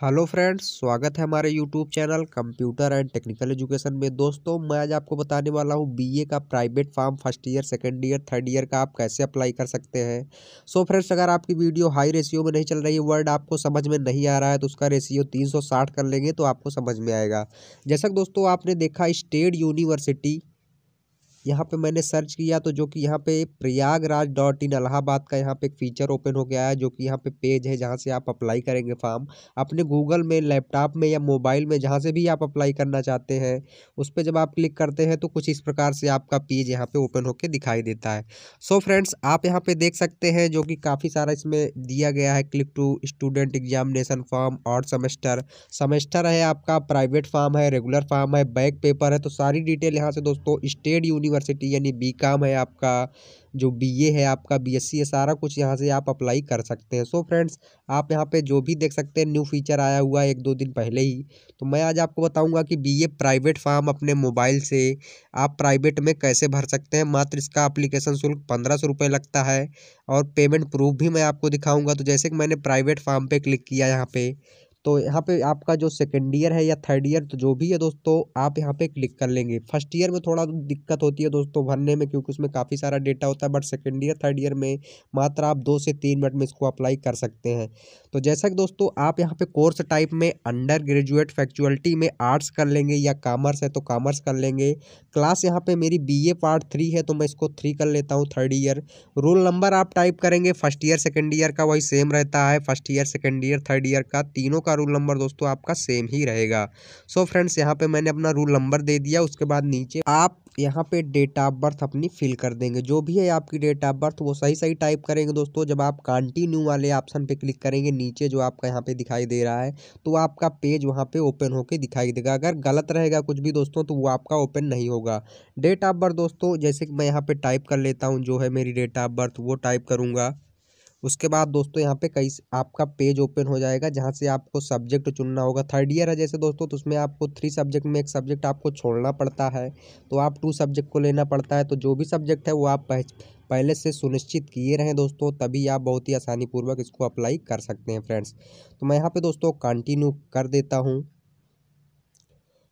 hello friends स्वागत है हमारे YouTube channel computer and technical education में दोस्तों मैं आज आपको बताने वाला हूँ बीए का private form first year second year third year का आप कैसे अप्लाई कर सकते हैं सो फ्रेंड्स अगर आपकी वीडियो हाई रेशियो में नहीं चल रही है वर्ड आपको समझ में नहीं आ रहा है तो उसका रेशियो तीन कर लेंगे तो आपको समझ में आएगा जैसा दोस्तों आपने देखा स्टेट यूनिवर्सिटी यहाँ पे मैंने सर्च किया तो जो कि यहाँ पे प्रयागराज डॉट इन अलाहाबाद का यहाँ पे एक फीचर ओपन हो गया है जो कि यहाँ पे पेज है जहाँ से आप अप्लाई करेंगे फॉर्म अपने गूगल में लैपटॉप में या मोबाइल में जहाँ से भी आप अप्लाई करना चाहते हैं उस पर जब आप क्लिक करते हैं तो कुछ इस प्रकार से आपका पेज यहाँ पर ओपन होकर दिखाई देता है सो so फ्रेंड्स आप यहाँ पर देख सकते हैं जो कि काफ़ी सारा इसमें दिया गया है click to student examination form और सेमेस्टर सेमेस्टर है आपका प्राइवेट फॉर्म है रेगुलर फॉर्म है बैक पेपर है तो सारी डिटेल यहाँ से दोस्तों स्टेट यूनिवर्स यूनिवर्सिटी यानी बी काम है आपका जो बी ए है आपका बी एस सी है सारा कुछ यहाँ से आप अप्लाई कर सकते हैं सो so फ्रेंड्स आप यहाँ पे जो भी देख सकते हैं न्यू फीचर आया हुआ है एक दो दिन पहले ही तो मैं आज आपको बताऊंगा कि बी ए प्राइवेट फार्म अपने मोबाइल से आप प्राइवेट में कैसे भर सकते हैं मात्र इसका अप्लीकेशन शुल्क पंद्रह सौ रुपये लगता है और पेमेंट प्रूफ भी मैं आपको दिखाऊँगा तो जैसे कि मैंने प्राइवेट फार्म पर क्लिक किया यहाँ पर तो यहाँ पे आपका जो सेकेंड ईयर है या थर्ड ईयर तो जो भी है दोस्तों आप यहाँ पे क्लिक कर लेंगे फर्स्ट ईयर में थोड़ा दिक्कत होती है दोस्तों भरने में क्योंकि उसमें काफ़ी सारा डेटा होता है but second year third year में मात्र आप दो से तीन मिनट में इसको अप्लाई कर सकते हैं तो जैसा कि दोस्तों आप यहाँ पे कोर्स टाइप में अंडर ग्रेजुएट फैक्चुअल्टी में आर्ट्स कर लेंगे या कामर्स है तो कामर्स कर लेंगे क्लास यहाँ पर मेरी बी पार्ट थ्री है तो मैं इसको थ्री कर लेता हूँ थर्ड ईयर रोल नंबर आप टाइप करेंगे फर्स्ट ईयर सेकेंड ईयर का वही सेम रहता है first year second year third year का तीनों का का रूल नंबर दोस्तों आपका सेम ही रहेगा सो so फ्रेंड्स यहाँ पे मैंने अपना रूल नंबर दे दिया उसके बाद नीचे आप यहाँ पे डेट ऑफ बर्थ अपनी फिल कर देंगे जो भी है आपकी डेट ऑफ बर्थ वो सही सही टाइप करेंगे दोस्तों जब आप कंटिन्यू वाले ऑप्शन पे क्लिक करेंगे नीचे जो आपका यहाँ पे दिखाई दे रहा है तो आपका पेज वहाँ पे ओपन होके दिखाई देगा अगर गलत रहेगा कुछ भी दोस्तों तो वो आपका ओपन नहीं होगा डेट ऑफ बर्थ दोस्तों जैसे कि मैं यहाँ पे टाइप कर लेता हूँ जो है मेरी डेट ऑफ बर्थ वो टाइप करूँगा उसके बाद दोस्तों यहाँ पे कई आपका पेज ओपन हो जाएगा जहाँ से आपको सब्जेक्ट चुनना होगा थर्ड ईयर है जैसे दोस्तों तो उसमें आपको थ्री सब्जेक्ट में एक सब्जेक्ट आपको छोड़ना पड़ता है तो आप टू सब्जेक्ट को लेना पड़ता है तो जो भी सब्जेक्ट है वो आप पहले से सुनिश्चित किए रहें दोस्तों तभी आप बहुत ही आसानीपूर्वक इसको अप्लाई कर सकते हैं फ्रेंड्स तो मैं यहाँ पे दोस्तों कंटिन्यू कर देता हूँ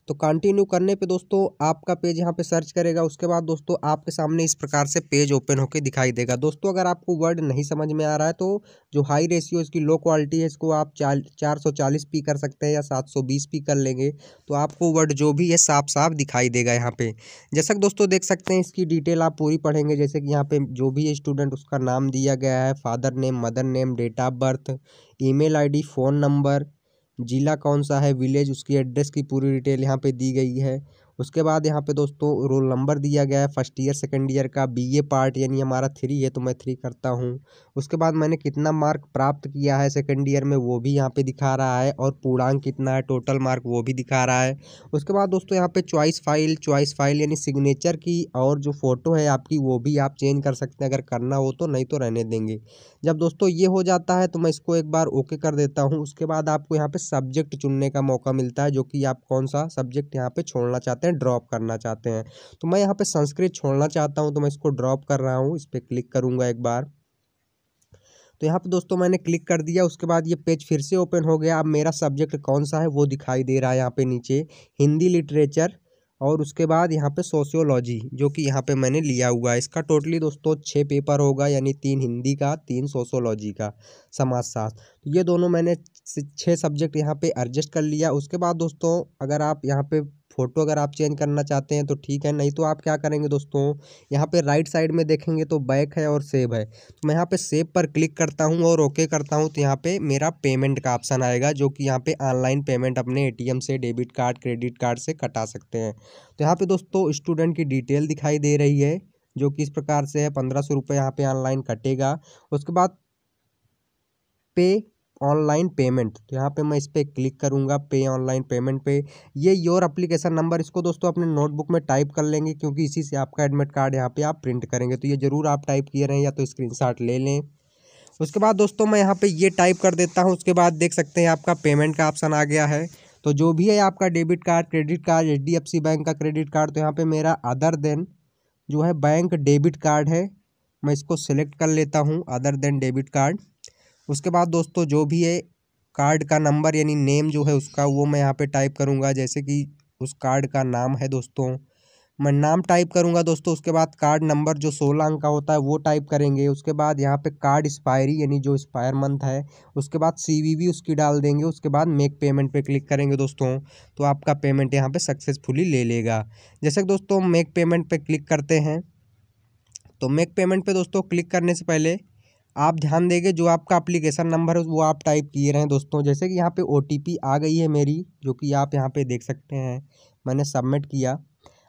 तो कंटिन्यू करने पे दोस्तों आपका पेज यहाँ पे सर्च करेगा उसके बाद दोस्तों आपके सामने इस प्रकार से पेज ओपन होकर दिखाई देगा दोस्तों अगर आपको वर्ड नहीं समझ में आ रहा है तो जो हाई रेशियो इसकी लो क्वालिटी है इसको आप चार चार सौ चालीस पी कर सकते हैं या सात सौ बीस पी कर लेंगे तो आपको वर्ड जो भी है साफ साफ दिखाई देगा यहाँ पर जैसा कि दोस्तों देख सकते हैं इसकी डिटेल आप पूरी पढ़ेंगे जैसे कि यहाँ पर जो भी स्टूडेंट उसका नाम दिया गया है father name mother name date of birth email phone number जिला कौन सा है विलेज उसकी एड्रेस की पूरी डिटेल यहाँ पे दी गई है उसके बाद यहाँ पे दोस्तों रोल नंबर दिया गया है फर्स्ट ईयर सेकंड ईयर का बीए पार्ट यानी हमारा थ्री है तो मैं थ्री करता हूँ उसके बाद मैंने कितना मार्क प्राप्त किया है सेकंड ईयर में वो भी यहाँ पे दिखा रहा है और पूर्णांक कितना है टोटल मार्क वो भी दिखा रहा है उसके बाद दोस्तों यहाँ पर चॉइस फाइल चॉइस फाइल यानी सिग्नेचर की और जो फ़ोटो है आपकी वो भी आप चेंज कर सकते हैं अगर करना हो तो नहीं तो रहने देंगे जब दोस्तों ये हो जाता है तो मैं इसको एक बार ओके कर देता हूँ उसके बाद आपको यहाँ पर सब्जेक्ट चुनने का मौका मिलता है जो कि आप कौन सा सब्जेक्ट यहाँ पर छोड़ना चाहते हैं हैं ड्रॉप करना चाहते हैं तो मैं यहाँ पे संस्कृत छोड़ना चाहता हूँ तो मैं इसको ड्रॉप कर रहा हूँ इस पर क्लिक करूँगा एक बार तो यहाँ पे दोस्तों मैंने क्लिक कर दिया उसके बाद ये पेज फिर से ओपन हो गया अब मेरा सब्जेक्ट कौन सा है वो दिखाई दे रहा है यहाँ पर नीचे हिंदी लिटरेचर और उसके बाद यहाँ पे सोशियोलॉजी जो कि यहाँ पे मैंने लिया हुआ है इसका टोटली दोस्तों छः पेपर होगा यानी तीन हिंदी का तीन सोशियोलॉजी का समाजशास्त्र तो ये दोनों मैंने छः सब्जेक्ट यहाँ पे एडजस्ट कर लिया उसके बाद दोस्तों अगर आप यहाँ पे फ़ोटो अगर आप चेंज करना चाहते हैं तो ठीक है नहीं तो आप क्या करेंगे दोस्तों यहाँ पे राइट साइड में देखेंगे तो बैक है और सेव है तो मैं यहाँ पे सेव पर क्लिक करता हूँ और ओके करता हूँ तो यहाँ पे मेरा पेमेंट का ऑप्शन आएगा जो कि यहाँ पे ऑनलाइन पेमेंट अपने ए से डेबिट कार्ड क्रेडिट कार्ड से कटा सकते हैं तो यहाँ पर दोस्तों स्टूडेंट की डिटेल दिखाई दे रही है जो कि इस प्रकार से है पंद्रह सौ रुपये यहाँ पर ऑनलाइन कटेगा उसके बाद पे ऑनलाइन पेमेंट तो यहाँ पे मैं इस पर क्लिक करूँगा पे ऑनलाइन पेमेंट पे ये योर एप्लीकेशन नंबर इसको दोस्तों अपने नोटबुक में टाइप कर लेंगे क्योंकि इसी से आपका एडमिट कार्ड यहाँ पे आप प्रिंट करेंगे तो ये ज़रूर आप टाइप किए रहें या तो स्क्रीनशॉट ले लें उसके बाद दोस्तों मैं यहाँ पे ये टाइप कर देता हूँ उसके बाद देख सकते हैं आपका पेमेंट का ऑप्शन आ गया है तो जो भी है आपका debit card credit card H bank का क्रेडिट कार्ड तो यहाँ पर मेरा अदर देन जो है बैंक डेबिट कार्ड है मैं इसको सेलेक्ट कर लेता हूँ अदर देन डेबिट कार्ड उसके बाद दोस्तों जो भी है कार्ड का नंबर यानी नेम जो है उसका वो मैं यहाँ पे टाइप करूँगा जैसे कि उस कार्ड का नाम है दोस्तों मैं नाम टाइप करूँगा दोस्तों उसके बाद कार्ड नंबर जो सोलह अंक का होता है वो टाइप करेंगे उसके बाद यहाँ पे कार्ड एक्सपायरी यानी जो एक्सपायर मंथ है उसके बाद सीवीवी उसकी डाल देंगे उसके बाद मेक पेमेंट पे क्लिक करेंगे दोस्तों तो आपका पेमेंट यहाँ पे सक्सेसफुली ले लेगा जैसे दोस्तों मेक पेमेंट पे क्लिक करते हैं तो मेक पेमेंट पे दोस्तों क्लिक करने से पहले आप ध्यान देंगे जो आपका अप्लीकेशन नंबर है वो आप टाइप किए रहें दोस्तों जैसे कि यहाँ पे ओ आ गई है मेरी जो कि आप यहाँ पे देख सकते हैं मैंने सबमिट किया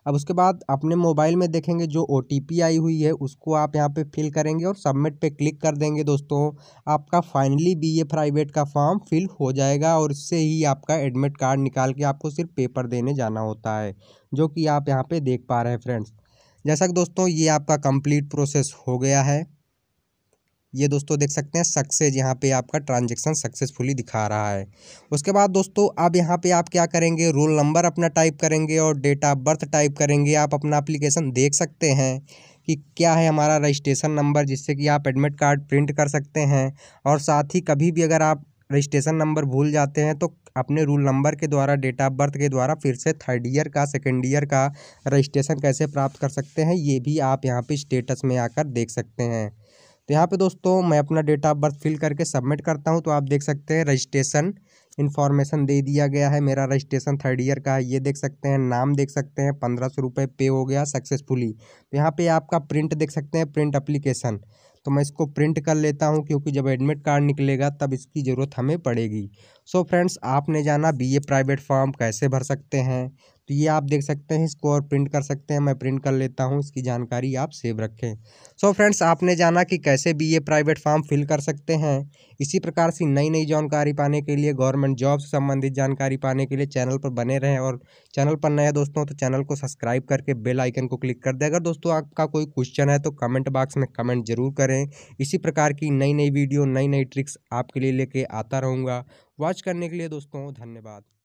अब उसके बाद अपने मोबाइल में देखेंगे जो ओ आई हुई है उसको आप यहाँ पे फिल करेंगे और सबमिट पे क्लिक कर देंगे दोस्तों आपका फाइनली बी ए प्राइवेट का फॉर्म फिल हो जाएगा और इससे ही आपका एडमिट कार्ड निकाल के आपको सिर्फ पेपर देने जाना होता है जो कि आप यहाँ पर देख पा रहे हैं फ्रेंड्स जैसा कि दोस्तों ये आपका कंप्लीट प्रोसेस हो गया है ये दोस्तों देख सकते हैं सक्सेस यहाँ पे आपका ट्रांजेक्शन सक्सेसफुली दिखा रहा है उसके बाद दोस्तों अब यहाँ पे आप क्या करेंगे रोल नंबर अपना टाइप करेंगे और डेट ऑफ बर्थ टाइप करेंगे आप अपना अप्लीकेशन देख सकते हैं कि क्या है हमारा रजिस्ट्रेशन नंबर जिससे कि आप एडमिट कार्ड प्रिंट कर सकते हैं और साथ ही कभी भी अगर आप रजिस्ट्रेशन नंबर भूल जाते हैं तो अपने रूल नंबर के द्वारा डेट ऑफ बर्थ के द्वारा फिर से थर्ड ईयर का सेकेंड ईयर का रजिस्ट्रेशन कैसे प्राप्त कर सकते हैं ये भी आप यहाँ पे स्टेटस में आकर देख सकते हैं तो यहाँ पे दोस्तों मैं अपना डेट ऑफ बर्थ फिल करके सबमिट करता हूँ तो आप देख सकते हैं रजिस्ट्रेशन इन्फॉर्मेशन दे दिया गया है मेरा रजिस्ट्रेशन थर्ड ईयर का है ये देख सकते हैं नाम देख सकते हैं पंद्रह सौ रुपये पे हो गया सक्सेसफुली तो यहाँ पे आपका प्रिंट देख सकते हैं प्रिंट अप्लीकेशन तो मैं इसको प्रिंट कर लेता हूँ क्योंकि जब एडमिट कार्ड निकलेगा तब इसकी ज़रूरत हमें पड़ेगी सो so फ्रेंड्स आपने जाना बी प्राइवेट फॉर्म कैसे भर सकते हैं तो ये आप देख सकते हैं इसको और प्रिंट कर सकते हैं मैं प्रिंट कर लेता हूँ इसकी जानकारी आप सेव रखें सो so फ्रेंड्स आपने जाना कि कैसे B A private form fill कर सकते हैं इसी प्रकार से नई नई जानकारी पाने के लिए गवर्नमेंट जॉब से संबंधित जानकारी पाने के लिए चैनल पर बने रहें और चैनल पर नए दोस्तों तो चैनल को सब्सक्राइब करके बेल आइकन को क्लिक कर दें अगर दोस्तों आपका कोई क्वेश्चन है तो कमेंट बॉक्स में कमेंट जरूर करें इसी प्रकार की नई नई वीडियो नई नई ट्रिक्स आपके लिए लेके आता रहूँगा वॉच करने के लिए दोस्तों धन्यवाद